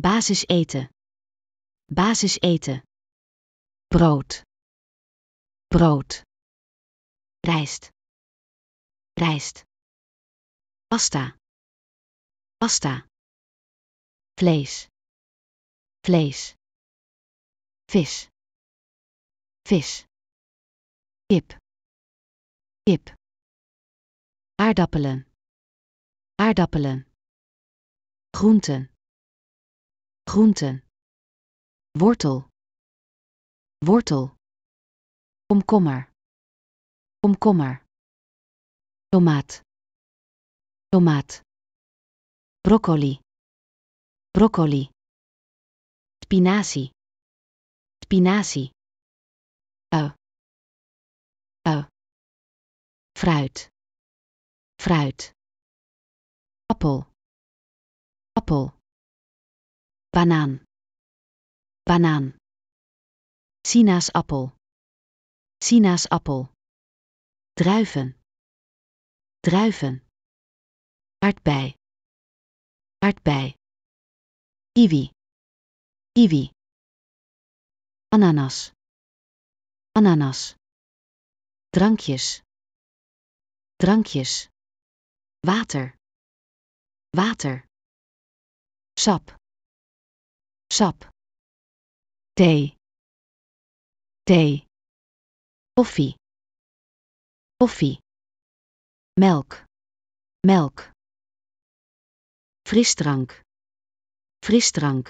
Basis eten. Basis eten. Brood. Brood. Rijst. Rijst. Pasta. Pasta. Vlees. Vlees. Vis. Vis. Kip. Kip. Aardappelen. Aardappelen. Groenten groenten, wortel, wortel, komkommer, komkommer, tomaat, tomaat, broccoli, broccoli, spinazie, spinazie, ui, ui, fruit, fruit, appel, appel banaan, banaan, sinaasappel, sinaasappel, druiven, druiven, aardbei, aardbei, kiwi, kiwi, ananas, ananas, drankjes, drankjes, water, water, sap sap, thee, thee, koffie, koffie, melk, melk, frisdrank, frisdrank.